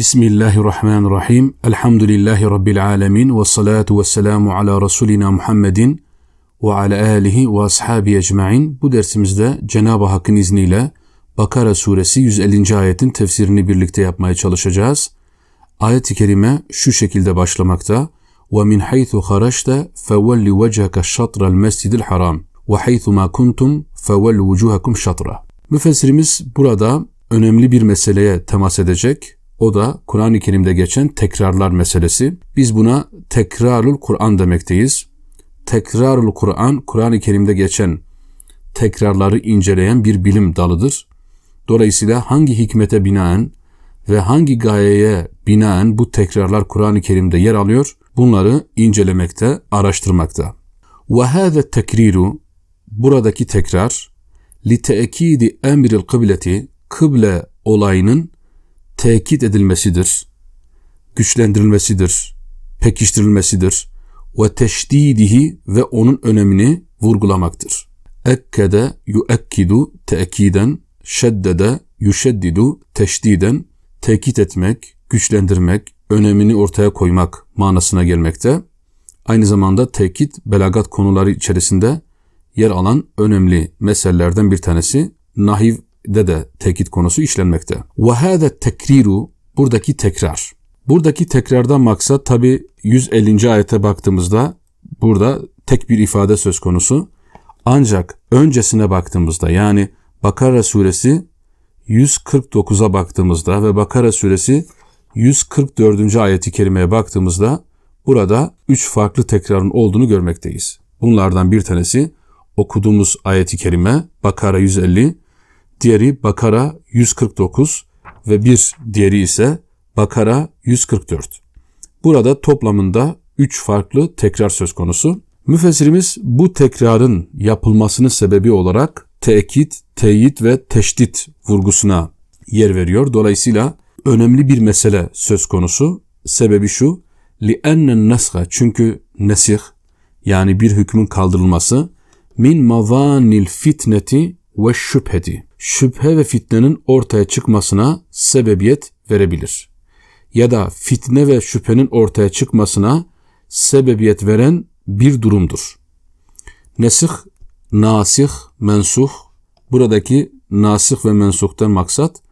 Bismillahirrahmanirrahim. Elhamdülillahi Rabbil alemin. Ve salatu ve selamu ala Resulina Muhammedin ve ala alihi ve ashabi ecmain. Bu dersimizde Cenab-ı Hakk'ın izniyle Bakara suresi 150. ayetin tefsirini birlikte yapmaya çalışacağız. Ayet-i kerime şu şekilde başlamakta. وَمِنْ حَيْثُ خَرَجْتَ فَوَلِّ وَجْهَكَ شَطْرَ الْمَسْجِدِ الْحَرَامِ وَحَيْثُ مَا كُنْتُمْ فَوَلُّ وُجُوهَكُمْ شَطْرَ Müfessirimiz burada önemli bir meseleye temas edecek o da Kur'an-ı Kerim'de geçen tekrarlar meselesi. Biz buna tekrarul Kur'an demekteyiz. Tekrarul Kur'an, Kur'an-ı Kerim'de geçen tekrarları inceleyen bir bilim dalıdır. Dolayısıyla hangi hikmete binaen ve hangi gayeye binaen bu tekrarlar Kur'an-ı Kerim'de yer alıyor? Bunları incelemekte, araştırmakta. وَهَذَا tekriru Buradaki tekrar لِتَأَكِيدِ اَمْرِ الْقِبْلَةِ Kıble olayının tekit edilmesidir, güçlendirilmesidir, pekiştirilmesidir ve teşdidihi ve onun önemini vurgulamaktır. Ekkede yuekkidu tekiden, şeddede yüşeddidu teşdiden, tekit etmek, güçlendirmek, önemini ortaya koymak manasına gelmekte. Aynı zamanda tekit belagat konuları içerisinde yer alan önemli meselelerden bir tanesi nahiv de de tekit konusu işlenmekte. Ve hâde tekriru buradaki tekrar. Buradaki tekrardan maksat tabi 150. ayete baktığımızda burada tek bir ifade söz konusu. Ancak öncesine baktığımızda yani Bakara suresi 149'a baktığımızda ve Bakara suresi 144. ayeti kerimeye baktığımızda burada üç farklı tekrarın olduğunu görmekteyiz. Bunlardan bir tanesi okuduğumuz ayeti kerime Bakara 150, diğeri Bakara 149 ve bir diğeri ise Bakara 144. Burada toplamında 3 farklı tekrar söz konusu. Müfessirimiz bu tekrarın yapılmasının sebebi olarak tekit, teyit ve teşdit vurgusuna yer veriyor. Dolayısıyla önemli bir mesele söz konusu. Sebebi şu, لِأَنَّ النَّسْخَ Çünkü nesih yani bir hükmün kaldırılması min مَظَانِ الْفِتْنَةِ ve şüpheti şüphe ve fitnenin ortaya çıkmasına sebebiyet verebilir. Ya da fitne ve şüphenin ortaya çıkmasına sebebiyet veren bir durumdur. Nesih, nasih, mensuh, buradaki nasih ve mensuhtan maksat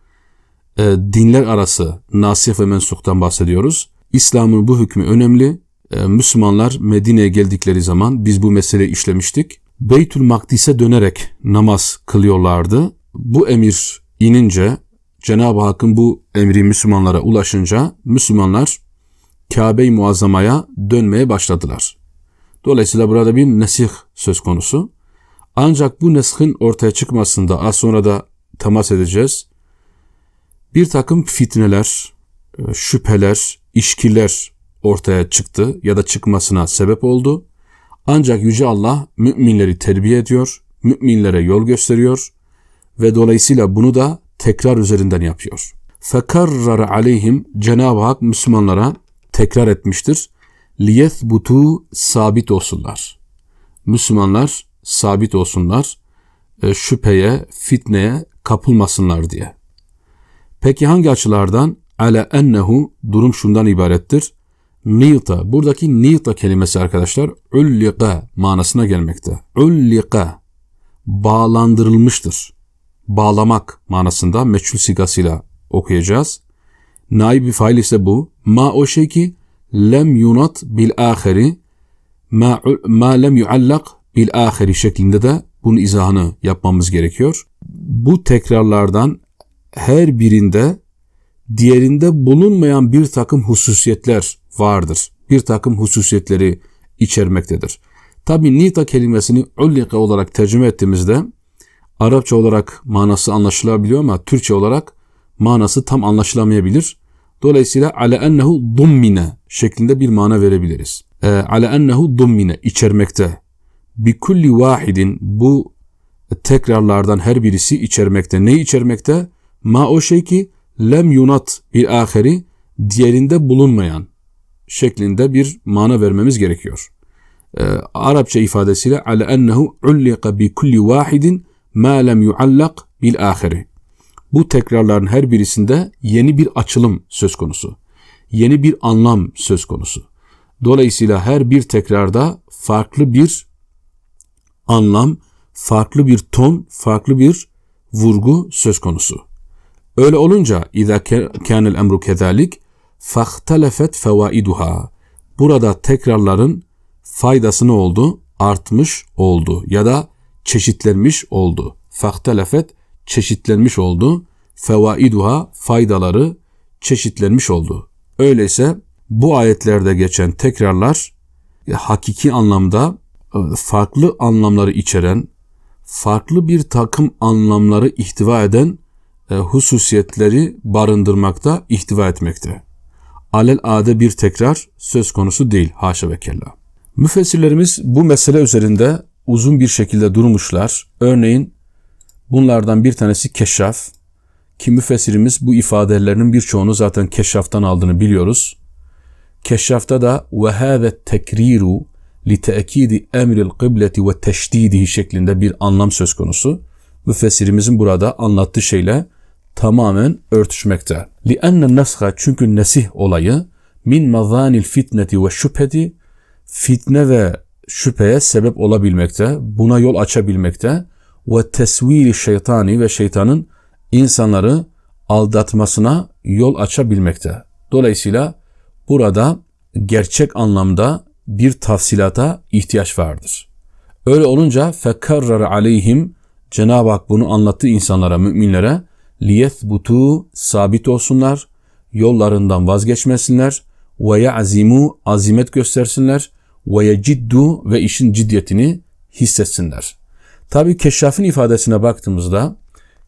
e, dinler arası nasih ve mensuhtan bahsediyoruz. İslam'ın bu hükmü önemli. E, Müslümanlar Medine'ye geldikleri zaman biz bu meseleyi işlemiştik. Beytül Makdis'e dönerek namaz kılıyorlardı bu emir inince Cenab-ı Hakk'ın bu emri Müslümanlara ulaşınca Müslümanlar Kabe-i Muazzama'ya dönmeye başladılar. Dolayısıyla burada bir nesih söz konusu. Ancak bu neshin ortaya çıkmasında az sonra da temas edeceğiz. Bir takım fitneler, e, şüpheler, işkiler ortaya çıktı ya da çıkmasına sebep oldu. Ancak Yüce Allah müminleri terbiye ediyor, müminlere yol gösteriyor ve dolayısıyla bunu da tekrar üzerinden yapıyor. Fekarrar aleyhim Cenab-ı Hak Müslümanlara tekrar etmiştir. Liyethbutu sabit olsunlar. Müslümanlar sabit olsunlar. E, şüpheye, fitneye kapılmasınlar diye. Peki hangi açılardan? Ale ennehu durum şundan ibarettir. Nita. Buradaki nita kelimesi arkadaşlar üllika manasına gelmekte. Üllika bağlandırılmıştır bağlamak manasında meçhul sigasıyla okuyacağız. bir fail ise bu. Ma o şey ki lem yunat bil ahiri ma, ma lem yuallak bil ahiri şeklinde de bunun izahını yapmamız gerekiyor. Bu tekrarlardan her birinde diğerinde bulunmayan bir takım hususiyetler vardır. Bir takım hususiyetleri içermektedir. Tabi nita kelimesini ullika olarak tercüme ettiğimizde Arapça olarak manası anlaşılabiliyor ama Türkçe olarak manası tam anlaşılamayabilir. Dolayısıyla ale ennehu dummine şeklinde bir mana verebiliriz. E, ee, ale ennehu dummine içermekte. Bi kulli vahidin bu tekrarlardan her birisi içermekte. Ne içermekte? Ma o şey ki lem yunat bir ahiri diğerinde bulunmayan şeklinde bir mana vermemiz gerekiyor. Ee, Arapça ifadesiyle ale ennehu ullika bi kulli vahidin مَا لَمْ يُعَلَّقْ بِالْآخِرِ Bu tekrarların her birisinde yeni bir açılım söz konusu. Yeni bir anlam söz konusu. Dolayısıyla her bir tekrarda farklı bir anlam, farklı bir ton, farklı bir vurgu söz konusu. Öyle olunca اِذَا كَانَ الْاَمْرُ كَذَٰلِكَ فَاخْتَلَفَتْ فَوَائِدُهَا Burada tekrarların faydası ne oldu? Artmış oldu. Ya da çeşitlenmiş oldu. Faktelefet çeşitlenmiş oldu. Fevaiduha faydaları çeşitlenmiş oldu. Öyleyse bu ayetlerde geçen tekrarlar e, hakiki anlamda e, farklı anlamları içeren, farklı bir takım anlamları ihtiva eden e, hususiyetleri barındırmakta, ihtiva etmekte. Alel ade bir tekrar söz konusu değil haşa ve kella. Müfessirlerimiz bu mesele üzerinde uzun bir şekilde durmuşlar. Örneğin bunlardan bir tanesi keşaf ki müfessirimiz bu ifadelerinin birçoğunu zaten keşaftan aldığını biliyoruz. Keşafta da ve hâve tekriru li te'kidi emril kıbleti ve teşdidihi şeklinde bir anlam söz konusu. Müfessirimizin burada anlattığı şeyle tamamen örtüşmekte. Li enne nesha çünkü nesih olayı min mazanil fitneti ve şüpheti fitne ve şüpheye sebep olabilmekte, buna yol açabilmekte ve tesviri şeytani ve şeytanın insanları aldatmasına yol açabilmekte. Dolayısıyla burada gerçek anlamda bir tafsilata ihtiyaç vardır. Öyle olunca fekarrar aleyhim Cenab-ı Hak bunu anlattı insanlara, müminlere liyethbutu sabit olsunlar, yollarından vazgeçmesinler ve ya'zimu azimet göstersinler ve yeciddu ve işin ciddiyetini hissetsinler. Tabi keşşafın ifadesine baktığımızda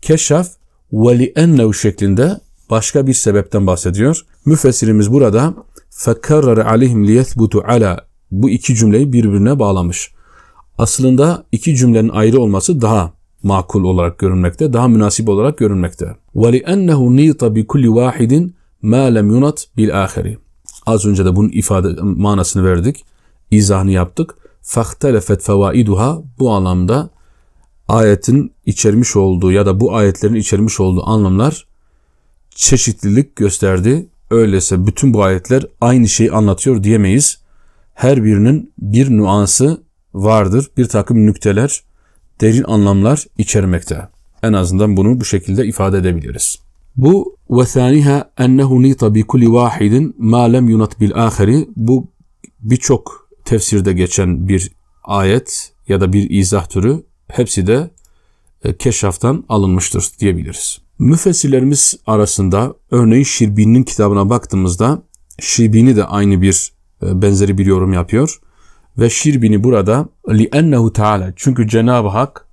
keşşaf veliennev şeklinde başka bir sebepten bahsediyor. Müfessirimiz burada fekarrar alihim liyethbutu ala bu iki cümleyi birbirine bağlamış. Aslında iki cümlenin ayrı olması daha makul olarak görünmekte, daha münasip olarak görünmekte. وَلِأَنَّهُ kulli بِكُلِّ ma lem yunat bil بِالْآخَرِ Az önce de bunun ifade manasını verdik izahını yaptık. Fahtelefet fevaiduha bu anlamda ayetin içermiş olduğu ya da bu ayetlerin içermiş olduğu anlamlar çeşitlilik gösterdi. Öyleyse bütün bu ayetler aynı şeyi anlatıyor diyemeyiz. Her birinin bir nüansı vardır. Bir takım nükteler, derin anlamlar içermekte. En azından bunu bu şekilde ifade edebiliriz. Bu ve thaniha ennehu nita bi kulli vahidin ma lem yunat bil ahiri bu birçok tefsirde geçen bir ayet ya da bir izah türü hepsi de e, keşaftan alınmıştır diyebiliriz. Müfessirlerimiz arasında örneğin Şirbin'in kitabına baktığımızda Şirbini de aynı bir e, benzeri bir yorum yapıyor. Ve Şirbini burada لِأَنَّهُ Teala çünkü Cenab-ı Hak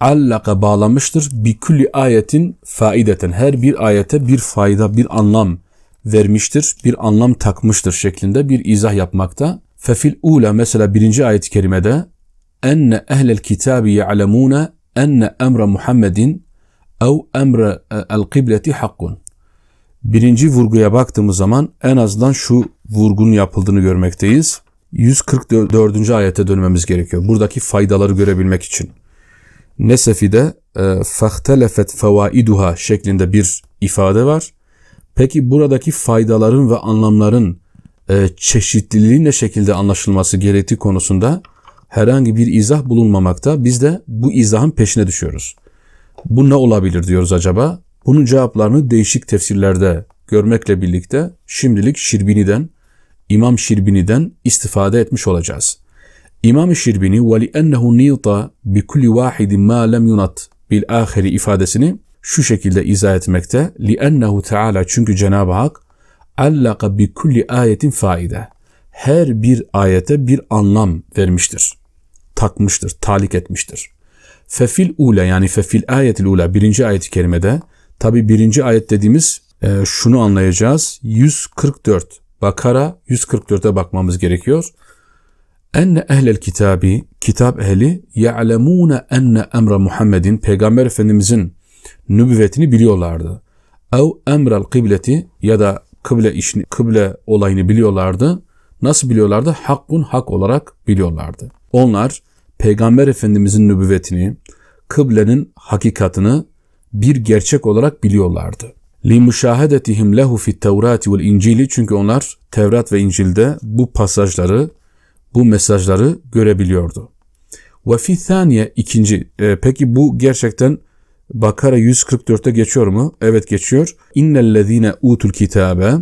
allaka bağlamıştır bi külli ayetin faideten her bir ayete bir fayda bir anlam vermiştir bir anlam takmıştır şeklinde bir izah yapmakta Fefil ula mesela birinci ayet-i kerimede enne ehlel kitabi ya'lemune enne emre Muhammedin ev emre e, el kıbleti hakkun. Birinci vurguya baktığımız zaman en azından şu vurgun yapıldığını görmekteyiz. 144. ayete dönmemiz gerekiyor. Buradaki faydaları görebilmek için. Nesefi'de فَخْتَلَفَتْ فَوَائِدُهَا şeklinde bir ifade var. Peki buradaki faydaların ve anlamların e, çeşitliliğin ne şekilde anlaşılması gerektiği konusunda herhangi bir izah bulunmamakta. Biz de bu izahın peşine düşüyoruz. Bu ne olabilir diyoruz acaba? Bunun cevaplarını değişik tefsirlerde görmekle birlikte şimdilik Şirbini'den, İmam Şirbini'den istifade etmiş olacağız. İmam Şirbini وَلِأَنَّهُ نِيطَ بِكُلِّ وَاحِدٍ مَا لَمْ يُنَطْ بِالْآخِرِ ifadesini şu şekilde izah etmekte. لِأَنَّهُ تَعَالَى" çünkü Cenab-ı Hak allaka bi kulli ayetin faide. Her bir ayete bir anlam vermiştir. Takmıştır, talik etmiştir. Fefil ule, yani fefil ayetil ula birinci ayeti kerimede tabi birinci ayet dediğimiz e, şunu anlayacağız. 144 Bakara 144'e bakmamız gerekiyor. Enne ehlel kitabi, kitap ehli ya'lemune enne emre Muhammed'in, Peygamber Efendimizin nübüvvetini biliyorlardı. Ev emrel kıbleti ya da kıble işini, kıble olayını biliyorlardı. Nasıl biliyorlardı? Hakkun hak olarak biliyorlardı. Onlar Peygamber Efendimizin nübüvvetini, kıblenin hakikatını bir gerçek olarak biliyorlardı. لِمُشَاهَدَتِهِمْ lehu فِي التَّوْرَاتِ İncili Çünkü onlar Tevrat ve İncil'de bu pasajları, bu mesajları görebiliyordu. وَفِي ثَانِيَ ikinci. E, peki bu gerçekten Bakara 144'te geçiyor mu? Evet geçiyor. İnnellezine utul kitabe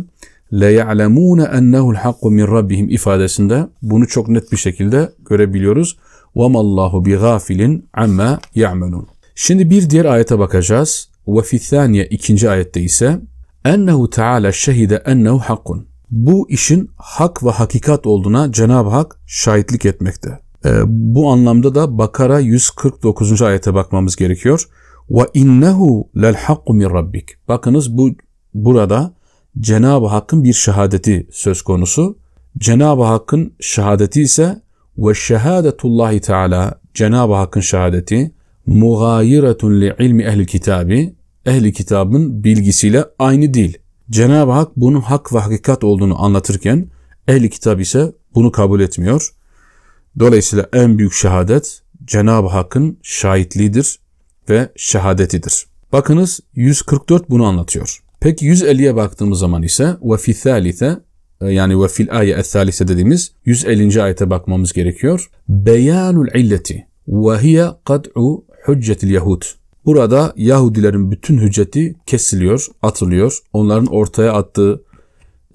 le ya'lemune ennehu'l hakku min rabbihim ifadesinde bunu çok net bir şekilde görebiliyoruz. Ve mallahu bi gafilin amma ya'melun. Şimdi bir diğer ayete bakacağız. Ve fi'thaniye ikinci ayette ise ennehu taala şehide ennehu hakkun. Bu işin hak ve hakikat olduğuna Cenab-ı Hak şahitlik etmekte. E, bu anlamda da Bakara 149. ayete bakmamız gerekiyor. Ve innehu lel hakku min rabbik. Bakınız bu burada Cenab-ı Hakk'ın bir şehadeti söz konusu. Cenab-ı Hakk'ın şehadeti ise ve şehadetullahi teala Cenab-ı Hakk'ın şehadeti mugayiretun li ilmi ehli kitabi ehli kitabın bilgisiyle aynı değil. Cenab-ı Hak bunun hak ve hakikat olduğunu anlatırken ehli kitap ise bunu kabul etmiyor. Dolayısıyla en büyük şehadet Cenab-ı Hakk'ın şahitliğidir ve şehadetidir. Bakınız 144 bunu anlatıyor. Peki 150'ye baktığımız zaman ise ve fithalite e, yani ve fil aye ethalise dediğimiz 150. ayete bakmamız gerekiyor. Beyanul illeti ve hiye kad'u hüccetil yahud. Burada Yahudilerin bütün hücceti kesiliyor, atılıyor. Onların ortaya attığı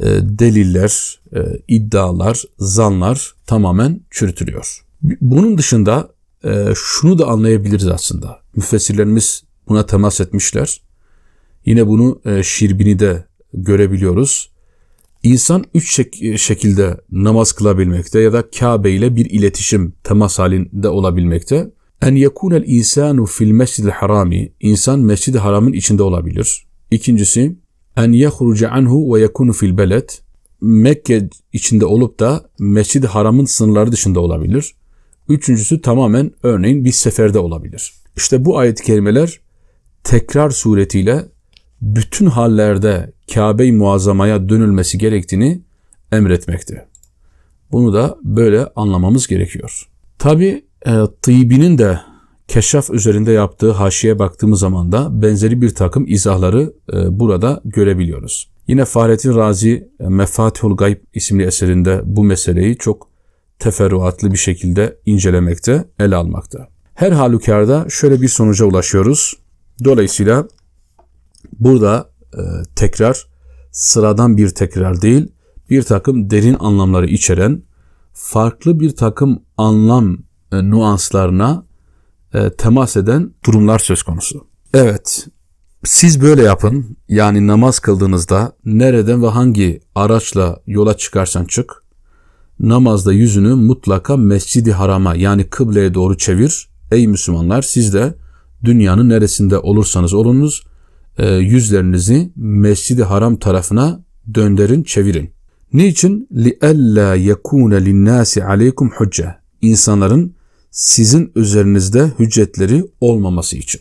e, deliller, e, iddialar, zanlar tamamen çürütülüyor. Bunun dışında e, şunu da anlayabiliriz aslında müfessirlerimiz buna temas etmişler. Yine bunu e, şirbini de görebiliyoruz. İnsan üç şek- e, şekilde namaz kılabilmekte ya da Kabe ile bir iletişim, temas halinde olabilmekte. En yekunel insanu fil mescidil harami. İnsan mescid-i haramın içinde olabilir. İkincisi, en yehruce anhu ve yekunu fil belet Mekke içinde olup da mescid-i haramın sınırları dışında olabilir. Üçüncüsü tamamen örneğin bir seferde olabilir. İşte bu ayet-i kerimeler tekrar suretiyle bütün hallerde Kabe-i Muazzama'ya dönülmesi gerektiğini emretmekte. Bunu da böyle anlamamız gerekiyor. Tabi e, Tıbi'nin de Keşaf üzerinde yaptığı haşiye baktığımız zaman da benzeri bir takım izahları e, burada görebiliyoruz. Yine Fahrettin Razi e, Mefatihul Gayb isimli eserinde bu meseleyi çok teferruatlı bir şekilde incelemekte, ele almakta. Her halükarda şöyle bir sonuca ulaşıyoruz. Dolayısıyla burada e, tekrar sıradan bir tekrar değil, bir takım derin anlamları içeren, farklı bir takım anlam e, nuanslarına e, temas eden durumlar söz konusu. Evet, siz böyle yapın. Yani namaz kıldığınızda nereden ve hangi araçla yola çıkarsan çık, namazda yüzünü mutlaka Mescidi Haram'a yani kıbleye doğru çevir Ey Müslümanlar siz de dünyanın neresinde olursanız olunuz e, yüzlerinizi Mescid-i Haram tarafına döndürün, çevirin. Niçin? لِأَلَّا يَكُونَ لِلنَّاسِ عَلَيْكُمْ حُجَّةً İnsanların sizin üzerinizde hüccetleri olmaması için.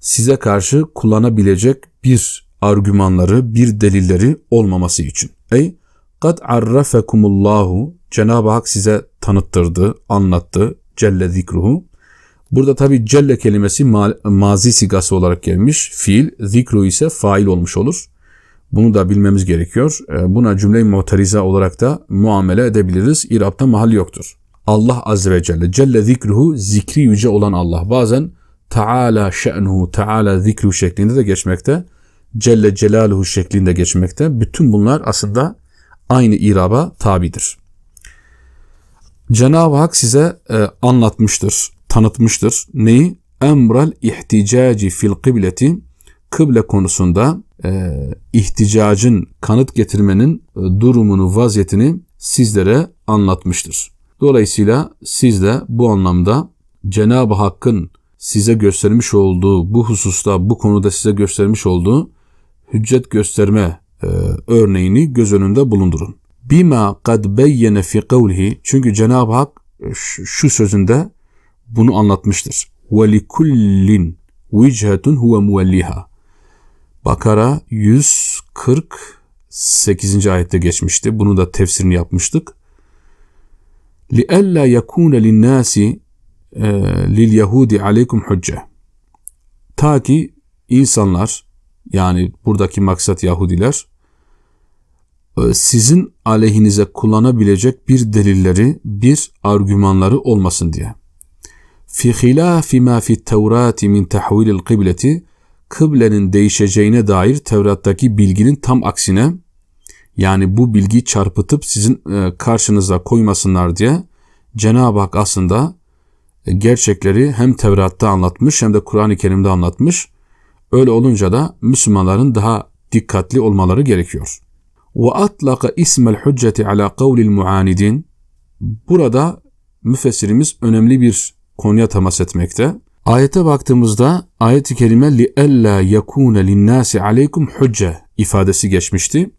Size karşı kullanabilecek bir argümanları, bir delilleri olmaması için. Ey kad arrafekumullahu Cenab-ı Hak size tanıttırdı, anlattı, Celle zikruhu. Burada tabi celle kelimesi ma mazi sigası olarak gelmiş. Fiil, zikru ise fail olmuş olur. Bunu da bilmemiz gerekiyor. Ee, buna cümle-i muhtariza olarak da muamele edebiliriz. İrab'da mahal yoktur. Allah Azze ve Celle. Celle zikruhu zikri yüce olan Allah. Bazen Taala şe'nuhu, Taala zikruhu şeklinde de geçmekte. Celle celaluhu şeklinde geçmekte. Bütün bunlar aslında aynı iraba tabidir. Cenab-ı Hak size e, anlatmıştır, tanıtmıştır. Neyi? Emrel ihticaci fil kıbleti kıble konusunda e, ihticacın, kanıt getirmenin e, durumunu, vaziyetini sizlere anlatmıştır. Dolayısıyla siz de bu anlamda Cenab-ı Hakk'ın size göstermiş olduğu bu hususta, bu konuda size göstermiş olduğu hüccet gösterme e, örneğini göz önünde bulundurun bima kad beyyene fi kavlihi çünkü Cenab-ı Hak e, şu sözünde bunu anlatmıştır. Ve li kullin vichetun huwa muvelliha. Bakara 148. ayette geçmişti. Bunu da tefsirini yapmıştık. Li alla yakuna lin nasi e, lil yahudi aleykum hücce. Ta ki insanlar yani buradaki maksat Yahudiler e, sizin aleyhinize kullanabilecek bir delilleri, bir argümanları olmasın diye. Fi hilafi ma fi Tevrati min tahvilil kıbleti kıblenin değişeceğine dair Tevrat'taki bilginin tam aksine yani bu bilgiyi çarpıtıp sizin e, karşınıza koymasınlar diye Cenab-ı Hak aslında e, gerçekleri hem Tevrat'ta anlatmış hem de Kur'an-ı Kerim'de anlatmış. Öyle olunca da Müslümanların daha dikkatli olmaları gerekiyor. وَاَطْلَقَ اِسْمَ الْحُجَّةِ عَلَى قَوْلِ الْمُعَانِدِينَ Burada müfessirimiz önemli bir konuya temas etmekte. Ayete baktığımızda ayet-i kerime لِأَلَّا يَكُونَ لِلنَّاسِ عَلَيْكُمْ حُجَّةِ ifadesi geçmişti.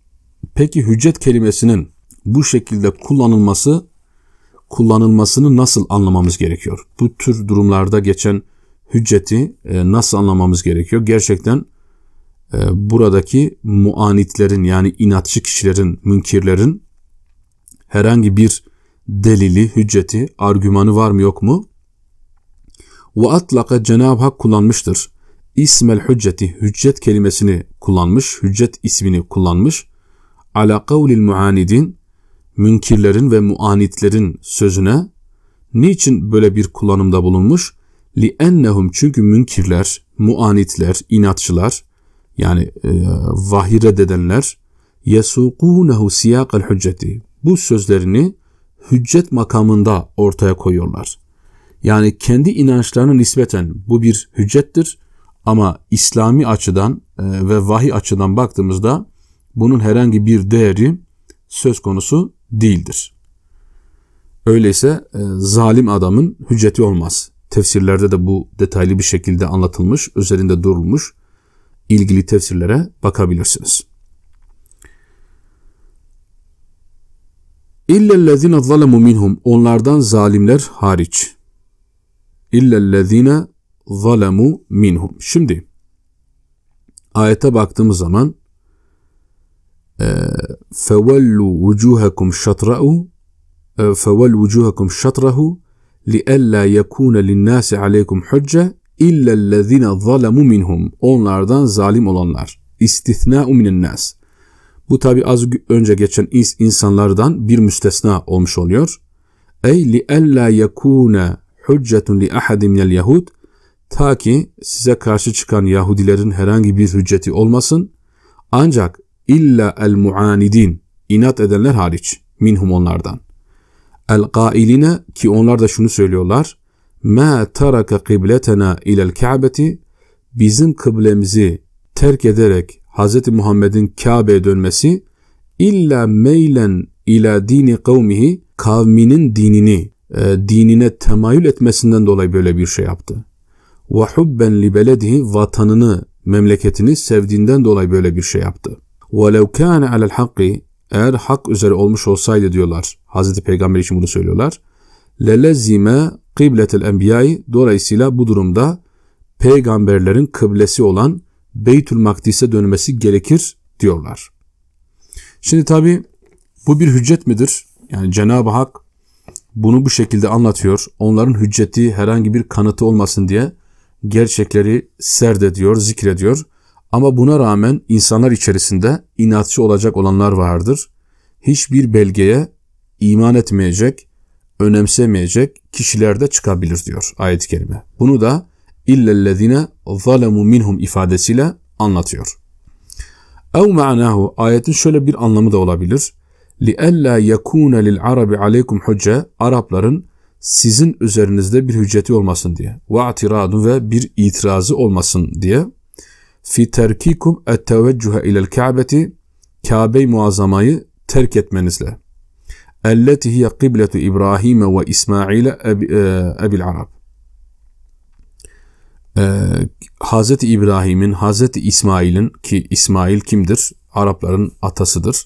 Peki hüccet kelimesinin bu şekilde kullanılması kullanılmasını nasıl anlamamız gerekiyor? Bu tür durumlarda geçen hücceti e, nasıl anlamamız gerekiyor? Gerçekten ee, buradaki muanitlerin yani inatçı kişilerin, münkirlerin herhangi bir delili, hücceti, argümanı var mı yok mu? Ve atlaka Cenab-ı Hak kullanmıştır. İsmel hücceti, hüccet kelimesini kullanmış, hüccet ismini kullanmış. Ala kavlil muanidin, münkirlerin ve muanitlerin sözüne niçin böyle bir kullanımda bulunmuş? Li ennehum çünkü münkirler, muanitler, inatçılar, yani e, vahyi reddedenler yesukunehu siyakal hücceti bu sözlerini hüccet makamında ortaya koyuyorlar. Yani kendi inançlarına nispeten bu bir hüccettir ama İslami açıdan e, ve vahiy açıdan baktığımızda bunun herhangi bir değeri söz konusu değildir. Öyleyse e, zalim adamın hücceti olmaz. Tefsirlerde de bu detaylı bir şekilde anlatılmış, üzerinde durulmuş ilgili tefsirlere bakabilirsiniz. İllellezine zalemu minhum onlardan zalimler hariç. İllellezine zalemu minhum. Şimdi ayete baktığımız zaman e, fevellu vucuhakum şatra'u e, fevel vucuhakum şatrahu لئلا يكون للناس عليكم حجة illellezine zalemu minhum onlardan zalim olanlar istisna minen nas bu tabi az önce geçen insanlardan bir müstesna olmuş oluyor ey li alla yakuna hüccetun li ahadin minel yahud ta ki size karşı çıkan Yahudilerin herhangi bir hücceti olmasın ancak illa el muanidin inat edenler hariç minhum onlardan el gailine ki onlar da şunu söylüyorlar ma taraka kıbletena ilel Kabe'ti bizim kıblemizi terk ederek Hz. Muhammed'in Kabe'ye dönmesi illa meylen ila dini kavmihi kavminin dinini e, dinine temayül etmesinden dolayı böyle bir şey yaptı. Ve hubben li beledihi vatanını memleketini sevdiğinden dolayı böyle bir şey yaptı. وَلَوْ كَانَ عَلَى الْحَقِّ Eğer hak üzere olmuş olsaydı diyorlar. Hazreti Peygamber için bunu söylüyorlar lelezime kıbletel enbiyayı dolayısıyla bu durumda peygamberlerin kıblesi olan Beytül Makdis'e dönmesi gerekir diyorlar. Şimdi tabi bu bir hüccet midir? Yani Cenab-ı Hak bunu bu şekilde anlatıyor. Onların hücceti herhangi bir kanıtı olmasın diye gerçekleri serdediyor, zikrediyor. Ama buna rağmen insanlar içerisinde inatçı olacak olanlar vardır. Hiçbir belgeye iman etmeyecek, önemsemeyecek kişilerde çıkabilir diyor ayet-i kerime. Bunu da illellezine zalemu minhum ifadesiyle anlatıyor. Ev ma'nahu ayetin şöyle bir anlamı da olabilir. لِأَلَّا يَكُونَ لِلْعَرَبِ عَلَيْكُمْ حُجَّ Arapların sizin üzerinizde bir hücceti olmasın diye. وَاَعْتِرَادُ ve bir itirazı olmasın diye. فِي تَرْكِكُمْ اَتَّوَجُّهَ اِلَى الْكَعْبَةِ Kabe-i Muazzama'yı terk etmenizle. التي هي قبلة إبراهيم وإسماعيل أبي العرب Hz. İbrahim'in, Hz. İsmail'in ki İsmail kimdir? Arapların atasıdır.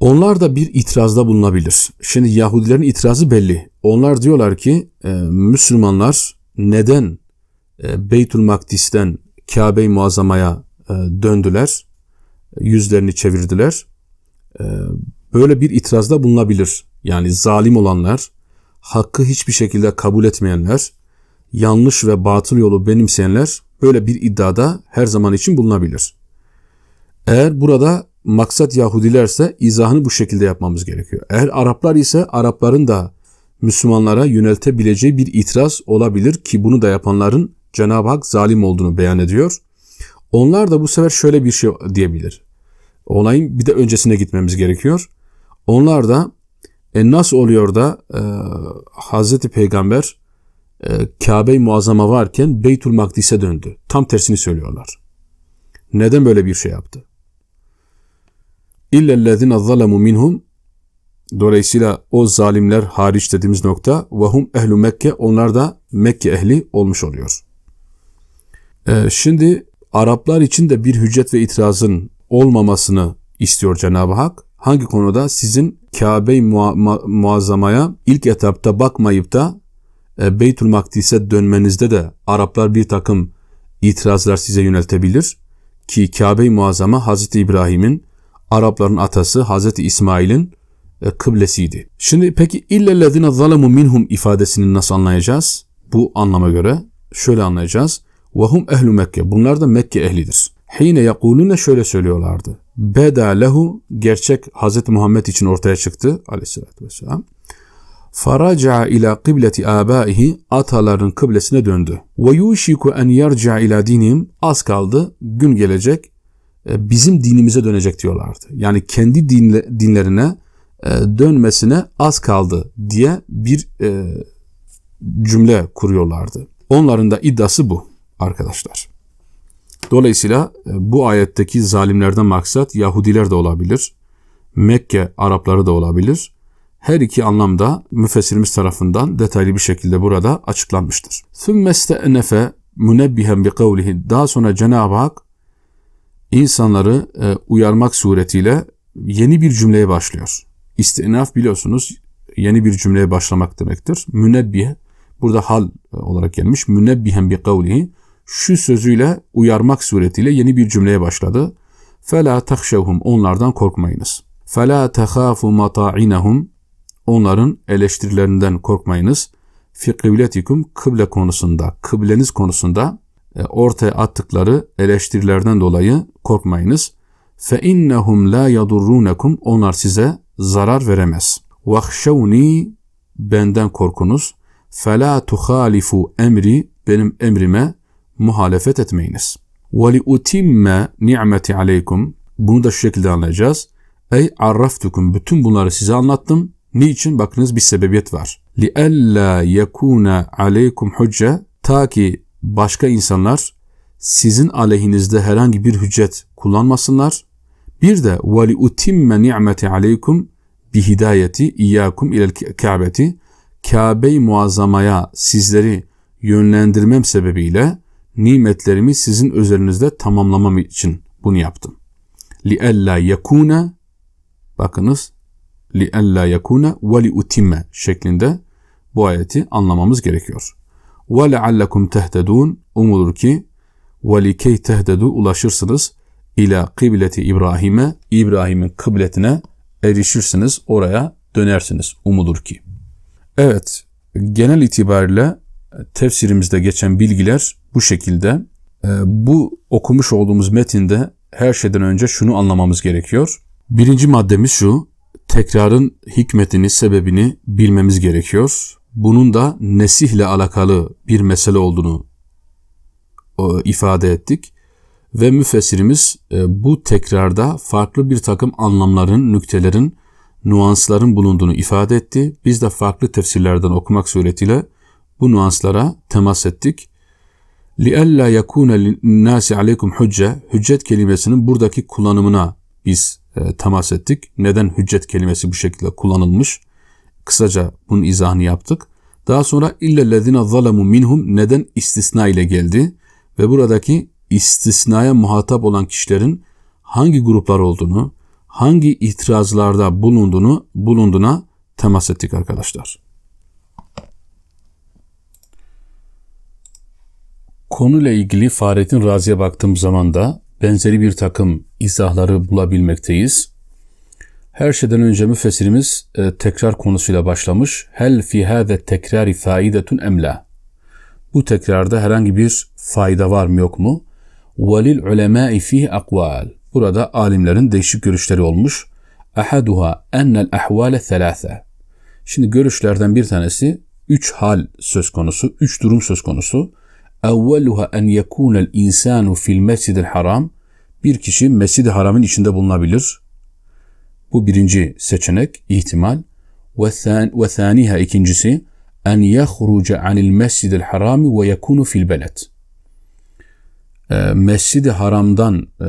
Onlar da bir itirazda bulunabilir. Şimdi Yahudilerin itirazı belli. Onlar diyorlar ki e, Müslümanlar neden e, Beytül Makdis'ten Kabe-i Muazzama'ya e, döndüler? Yüzlerini çevirdiler böyle bir itirazda bulunabilir. Yani zalim olanlar, hakkı hiçbir şekilde kabul etmeyenler, yanlış ve batıl yolu benimseyenler böyle bir iddiada her zaman için bulunabilir. Eğer burada maksat Yahudilerse izahını bu şekilde yapmamız gerekiyor. Eğer Araplar ise Arapların da Müslümanlara yöneltebileceği bir itiraz olabilir ki bunu da yapanların Cenab-ı Hak zalim olduğunu beyan ediyor. Onlar da bu sefer şöyle bir şey diyebilir. Olayın bir de öncesine gitmemiz gerekiyor. Onlar da e, nasıl oluyor da e, Hazreti Peygamber e, Kabe-i Muazzama varken Beytül Makdis'e döndü. Tam tersini söylüyorlar. Neden böyle bir şey yaptı? İllellezine zalemu minhum Dolayısıyla o zalimler hariç dediğimiz nokta vahum ehlu Mekke onlar da Mekke ehli olmuş oluyor. Ee, şimdi Araplar için de bir hüccet ve itirazın olmamasını istiyor Cenab-ı Hak hangi konuda sizin Kabe-i Muazzama'ya ilk etapta bakmayıp da e, Beytül Makdis'e dönmenizde de Araplar bir takım itirazlar size yöneltebilir ki Kabe-i Muazzama Hazreti İbrahim'in Arapların atası Hazreti İsmail'in e, kıblesiydi. Şimdi peki illellezine zalemu minhum ifadesini nasıl anlayacağız? Bu anlama göre şöyle anlayacağız. Vahum ehlu Mekke. Bunlar da Mekke ehlidir. Hine yakulune şöyle söylüyorlardı beda lehu gerçek Hz. Muhammed için ortaya çıktı aleyhissalatü vesselam. Faraca ila kıbleti abaihi ataların kıblesine döndü. Ve yuşiku en yarca ila dinim az kaldı gün gelecek e, bizim dinimize dönecek diyorlardı. Yani kendi dinlerine e, dönmesine az kaldı diye bir e, cümle kuruyorlardı. Onların da iddiası bu arkadaşlar. Dolayısıyla e, bu ayetteki zalimlerden maksat Yahudiler de olabilir. Mekke Arapları da olabilir. Her iki anlamda müfessirimiz tarafından detaylı bir şekilde burada açıklanmıştır. ثُمَّ اسْتَأْنَفَ مُنَبِّهًا بِقَوْلِهِ Daha sonra Cenab-ı Hak insanları e, uyarmak suretiyle yeni bir cümleye başlıyor. İstinaf biliyorsunuz yeni bir cümleye başlamak demektir. Münebbih burada hal e, olarak gelmiş. Münebbihem bi kavlihi şu sözüyle uyarmak suretiyle yeni bir cümleye başladı. فَلَا تَخْشَوْهُمْ Onlardan korkmayınız. فَلَا تَخَافُ مَطَاعِنَهُمْ Onların eleştirilerinden korkmayınız. فِي قِبْلَتِكُمْ Kıble konusunda, kıbleniz konusunda e, ortaya attıkları eleştirilerden dolayı korkmayınız. فَاِنَّهُمْ لَا يَضُرُّونَكُمْ Onlar size zarar veremez. وَخْشَوْنِي Benden korkunuz. فَلَا تُخَالِفُوا emri Benim emrime muhalefet etmeyiniz. وَلِؤْتِمَّ نِعْمَةِ عَلَيْكُمْ Bunu da şu şekilde anlayacağız. Ey arraftukum bütün bunları size anlattım. Niçin? Bakınız bir sebebiyet var. لِأَلَّا يَكُونَ عَلَيْكُمْ حُجَّ Ta ki başka insanlar sizin aleyhinizde herhangi bir hüccet kullanmasınlar. Bir de وَلِؤْتِمَّ نِعْمَةِ عَلَيْكُمْ bihidayeti iyyakum ilel Kabe'ti Kabe-i Muazzama'ya sizleri yönlendirmem sebebiyle nimetlerimi sizin üzerinizde tamamlamam için bunu yaptım. Li alla yakuna bakınız li alla yakuna ve li utimme şeklinde bu ayeti anlamamız gerekiyor. Ve leallekum tehtedun umulur ki ve li key ulaşırsınız ila kıbleti İbrahim'e İbrahim'in kıbletine erişirsiniz oraya dönersiniz umulur ki. Evet genel itibariyle tefsirimizde geçen bilgiler bu şekilde e, bu okumuş olduğumuz metinde her şeyden önce şunu anlamamız gerekiyor. Birinci maddemiz şu, tekrarın hikmetini, sebebini bilmemiz gerekiyor. Bunun da nesihle alakalı bir mesele olduğunu e, ifade ettik. Ve müfessirimiz e, bu tekrarda farklı bir takım anlamların, nüktelerin, nuansların bulunduğunu ifade etti. Biz de farklı tefsirlerden okumak suretiyle bu nuanslara temas ettik لِأَلَّا يَكُونَ لِلنَّاسِ عَلَيْكُمْ hücce, hüccet kelimesinin buradaki kullanımına biz e, temas ettik. Neden hüccet kelimesi bu şekilde kullanılmış? Kısaca bunun izahını yaptık. Daha sonra illellezine zalemu minhum neden istisna ile geldi ve buradaki istisnaya muhatap olan kişilerin hangi gruplar olduğunu, hangi itirazlarda bulunduğunu bulunduğuna temas ettik arkadaşlar. konuyla ilgili Fahrettin Razi'ye baktığım zaman da benzeri bir takım izahları bulabilmekteyiz. Her şeyden önce müfessirimiz e, tekrar konusuyla başlamış. Hel fi hâze tekrari faidetun emla. Bu tekrarda herhangi bir fayda var mı yok mu? Velil ulemâi fih akval. Burada alimlerin değişik görüşleri olmuş. Ahaduha ennel ahvale thelâthe. Şimdi görüşlerden bir tanesi üç hal söz konusu, üç durum söz konusu evveluha en yekunel insanu fil mescidil haram. Bir kişi mescid-i haramın içinde bulunabilir. Bu birinci seçenek, ihtimal. Ve thaniha ikincisi en yahruca anil mescidil harami ve yekunu fil beled. Ee, mescid-i haramdan e,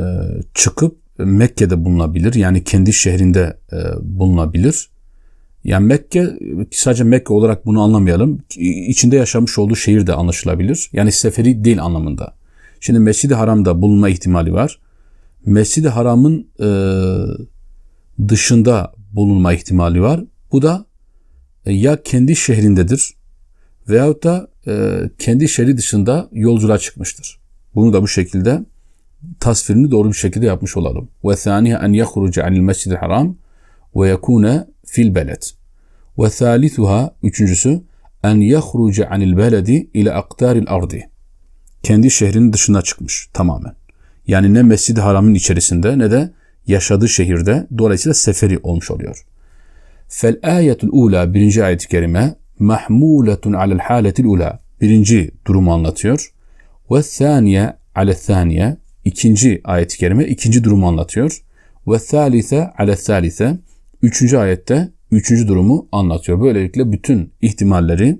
çıkıp Mekke'de bulunabilir. Yani kendi şehrinde e, bulunabilir. Yani Mekke sadece Mekke olarak bunu anlamayalım. İçinde yaşamış olduğu şehir de anlaşılabilir. Yani seferi değil anlamında. Şimdi Mescid-i Haram'da bulunma ihtimali var. Mescid-i Haram'ın e, dışında bulunma ihtimali var. Bu da e, ya kendi şehrindedir veyahut da e, kendi şehri dışında yolculuğa çıkmıştır. Bunu da bu şekilde tasvirini doğru bir şekilde yapmış olalım. Ve thaniye en yahruca anil mescid ve yekune fil beled. Ve thalithuha üçüncüsü en yahruca anil beledi ile aktaril ardi. Kendi şehrinin dışına çıkmış tamamen. Yani ne Mescid-i Haram'ın içerisinde ne de yaşadığı şehirde dolayısıyla seferi olmuş oluyor. Fel ayetul ula birinci ayet-i kerime mahmuletun alel haletil ula birinci durumu anlatıyor. Ve saniye ale saniye ikinci ayet-i kerime ikinci durumu anlatıyor. Ve salise ale salise 3. ayette 3. durumu anlatıyor. Böylelikle bütün ihtimalleri,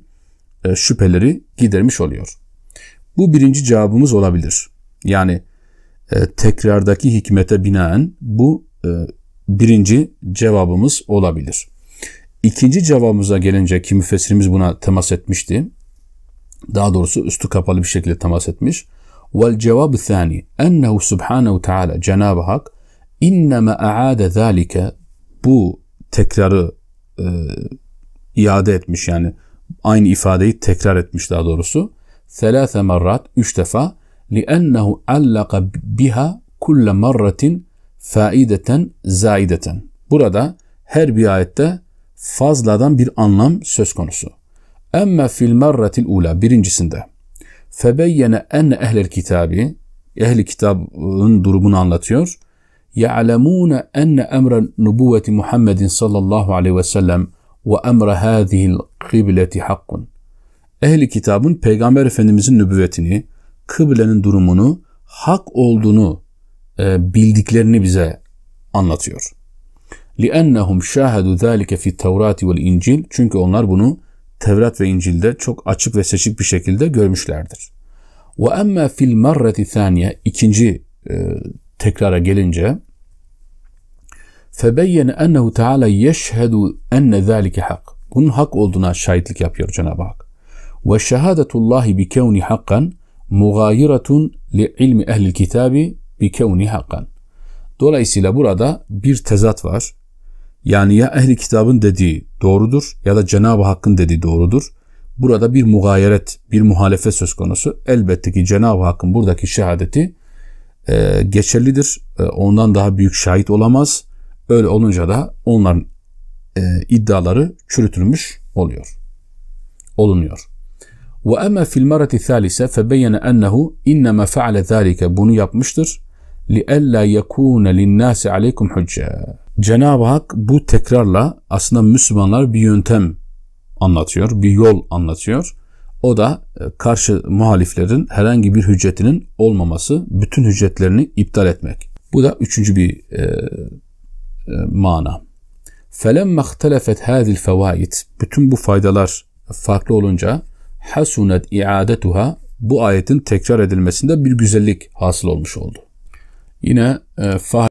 e, şüpheleri gidermiş oluyor. Bu birinci cevabımız olabilir. Yani e, tekrardaki hikmete binaen bu e, birinci cevabımız olabilir. İkinci cevabımıza gelince ki müfessirimiz buna temas etmişti. Daha doğrusu üstü kapalı bir şekilde temas etmiş. Vel cevabı thani ennehu subhanehu teala Cenab-ı Hak inneme aade zâlike bu tekrarı e, iade etmiş yani aynı ifadeyi tekrar etmiş daha doğrusu. Selase merrat, üç defa. لِأَنَّهُ عَلَّقَ biha kulle marratin faideten zaideten. Burada her bir ayette fazladan bir anlam söz konusu. Emme fil marratil ula birincisinde febeyyene en ehlel kitabi ehli kitabın durumunu anlatıyor. يعلمون أن أمر نبوة محمد صلى الله عليه وسلم وأمر هذه القبلة حق Ehli kitabın Peygamber Efendimizin nübüvvetini, kıblenin durumunu, hak olduğunu e, bildiklerini bize anlatıyor. لِأَنَّهُمْ شَاهَدُوا ذَٰلِكَ فِي التَّوْرَاتِ وَالْاِنْجِيلِ Çünkü onlar bunu Tevrat ve İncil'de çok açık ve seçik bir şekilde görmüşlerdir. وَأَمَّا فِي الْمَرَّةِ ثَانِيَ İkinci e, tekrara gelince febeyyene ennehu teala yeşhedu enne zâlike hak. Bunun hak olduğuna şahitlik yapıyor Cenab-ı Hak. Ve şehadetullahi bi kevni hakkan mugayiratun li ilmi ehlil kitabi bi kevni hakkan. Dolayısıyla burada bir tezat var. Yani ya ehli kitabın dediği doğrudur ya da Cenab-ı Hakk'ın dediği doğrudur. Burada bir mugayeret, bir muhalefe söz konusu. Elbette ki Cenab-ı Hakk'ın buradaki şehadeti e, geçerlidir. E, ondan daha büyük şahit olamaz. Öyle olunca da onların e, iddiaları çürütülmüş oluyor. Olunuyor. وَأَمَّا فِي الْمَرَةِ الثَّالِسَ فَبَيَّنَ أَنَّهُ اِنَّمَا فَعَلَ ذَٰلِكَ Bunu yapmıştır. لِأَلَّا يَكُونَ لِلنَّاسِ عَلَيْكُمْ حُجَّةً Cenab-ı Hak bu tekrarla aslında Müslümanlar bir yöntem anlatıyor, bir yol anlatıyor. O da e, karşı muhaliflerin herhangi bir hüccetinin olmaması, bütün hüccetlerini iptal etmek. Bu da üçüncü bir e, e, mana. فَلَمَّ اخْتَلَفَتْ هَذِي الْفَوَائِدِ Bütün bu faydalar farklı olunca حَسُنَتْ iadetuha bu ayetin tekrar edilmesinde bir güzellik hasıl olmuş oldu. Yine e,